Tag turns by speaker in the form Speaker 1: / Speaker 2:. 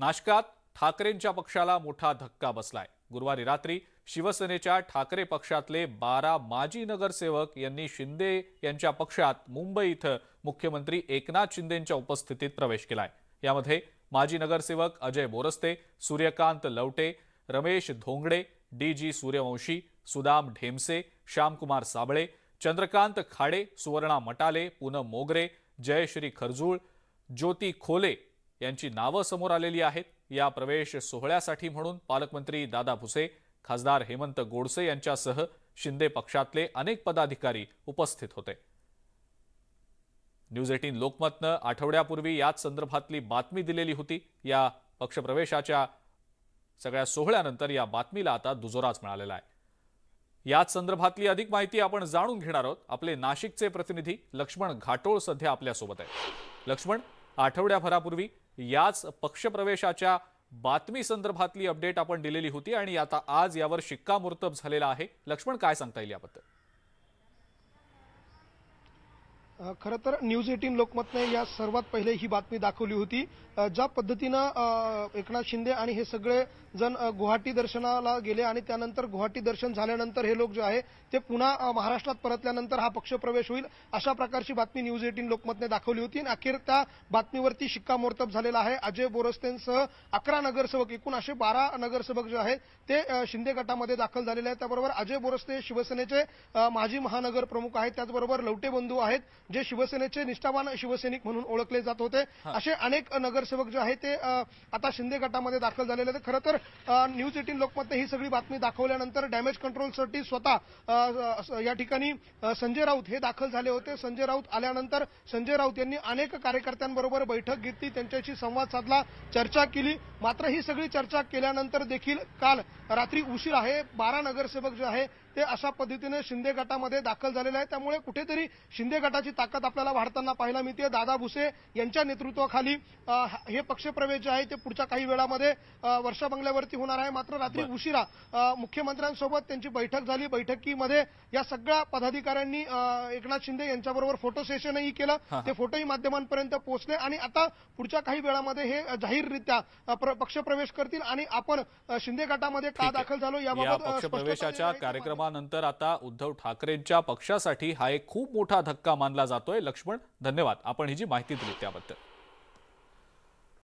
Speaker 1: नाशकात ठाकरेंच्या पक्षाला मोठा धक्का बसलाय गुरुवारी रात्री शिवसेनेच्या ठाकरे पक्षातले बारा माजी नगरसेवक यांनी शिंदे यांच्या पक्षात मुंबई इथं मुख्यमंत्री एकनाथ शिंदेंच्या उपस्थितीत प्रवेश केलाय यामध्ये माजी नगरसेवक अजय बोरस्ते सूर्यकांत लवटे रमेश धोंगडे डी जी सूर्यवंशी सुदाम ढेमसे श्यामकुमार साबळे चंद्रकांत खाडे सुवर्णा मटाले पूनम मोगरे जयश्री खरजूळ ज्योती खोले यांची नावं समोर आलेली आहेत या प्रवेश सोहळ्यासाठी म्हणून पालकमंत्री दादा भुसे खासदार हेमंत गोडसे यांच्यासह शिंदे पक्षातले अनेक पदाधिकारी उपस्थित होते न्यूज एटीन लोकमतनं आठवड्यापूर्वी याच संदर्भातली बातमी दिलेली होती या पक्षप्रवेशाच्या सगळ्या सोहळ्यानंतर या बातमीला आता दुजोराच मिळालेला आहे याच संदर्भातली अधिक माहिती आपण जाणून घेणार आहोत आपले नाशिकचे प्रतिनिधी लक्ष्मण घाटोळ सध्या आपल्यासोबत आहे लक्ष्मण आठवड्याभरापूर्वी याच पक्षप्रवेशाच्या बातमी संदर्भातली अपडेट आपण दिलेली होती आणि आता आज यावर शिक्कामोर्तब झालेला आहे लक्ष्मण काय सांगता येईल याबद्दल
Speaker 2: खरं तर न्यूज एटीन लोकमतने या सर्वात पहिले ही बातमी दाखवली होती ज्या पद्धतीनं एकनाथ शिंदे आणि हे सगळे जण गुवाहाटी दर्शनाला गेले आणि त्यानंतर गुवाहाटी दर्शन झाल्यानंतर हे लोक जे आहे ते पुन्हा महाराष्ट्रात परतल्यानंतर हा पक्ष प्रवेश होईल अशा प्रकारची बातमी न्यूज एटीन लोकमतने दाखवली होती आणि अखेर त्या बातमीवरती शिक्कामोर्तब झालेला आहे अजय बोरस्तेंसह अकरा नगरसेवक एकूण असे बारा नगरसेवक जे आहेत ते शिंदे गटामध्ये दाखल झालेले आहेत त्याबरोबर अजय बोरस्ते शिवसेनेचे माजी महानगर प्रमुख आहेत त्याचबरोबर लवटे बंधू आहेत जे शिवसेनेचे निष्ठावान शिवसैनिक म्हणून ओळखले जात होते असे अनेक नगरसेवक जे आहेत ते आता शिंदे गटामध्ये दाखल झालेले आहेत खरं तर न्यूज एटीन लोकमतने ही सगळी बातमी दाखवल्यानंतर डॅमेज कंट्रोलसाठी स्वतः या ठिकाणी संजय राऊत हे दाखल झाले होते संजय राऊत आल्यानंतर संजय राऊत यांनी अनेक कार्यकर्त्यांबरोबर बैठक घेतली त्यांच्याशी संवाद साधला चर्चा केली मात्र ही सगळी चर्चा केल्यानंतर देखील काल रात्री उशीर आहे बारा नगरसेवक जे आहे ते अशा पद्धतीने शिंदे गटामध्ये दाखल झालेले आहे त्यामुळे कुठेतरी शिंदे गटाची ताकद आपल्याला वाढताना पाहायला मिळते दादा भुसे यांच्या नेतृत्वाखाली हे पक्षप्रवेश जे आहे ते पुढच्या काही वेळामध्ये वर्षा बंगल्यावरती होणार आहे मात्र रात्री उशिरा मुख्यमंत्र्यांसोबत त्यांची बैठक झाली बैठकीमध्ये या सगळ्या पदाधिकाऱ्यांनी एकनाथ शिंदे यांच्याबरोबर फोटो सेशनही केलं ते फोटोही माध्यमांपर्यंत पोहोचले आणि आता पुढच्या काही वेळामध्ये हे जाहीररित्या पक्षप्रवेश करतील आणि आपण शिंदे गटामध्ये का दाखल झालो याबाबत पक्षप्रवेशाच्या
Speaker 1: कार्यक्रमानंतर आता उद्धव ठाकरेंच्या पक्षासाठी हा एक खूप मोठा धक्का मानला जातोय लक्ष्मण धन्यवाद आपण ही जी माहिती दिली त्याबद्दल